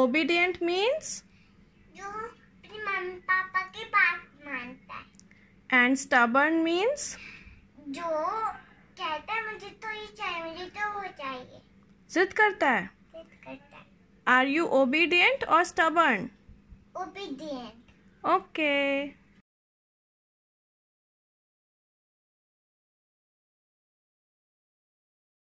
obedient means जो पापा की बात मानता है एंड स्टबर्न मीन्स जो कहता है मुझे तो ये चाहिए मुझे तो वो चाहिए जिद करता है आर यू ओबीडियंट और स्टबर्न ओबीडियंट ओके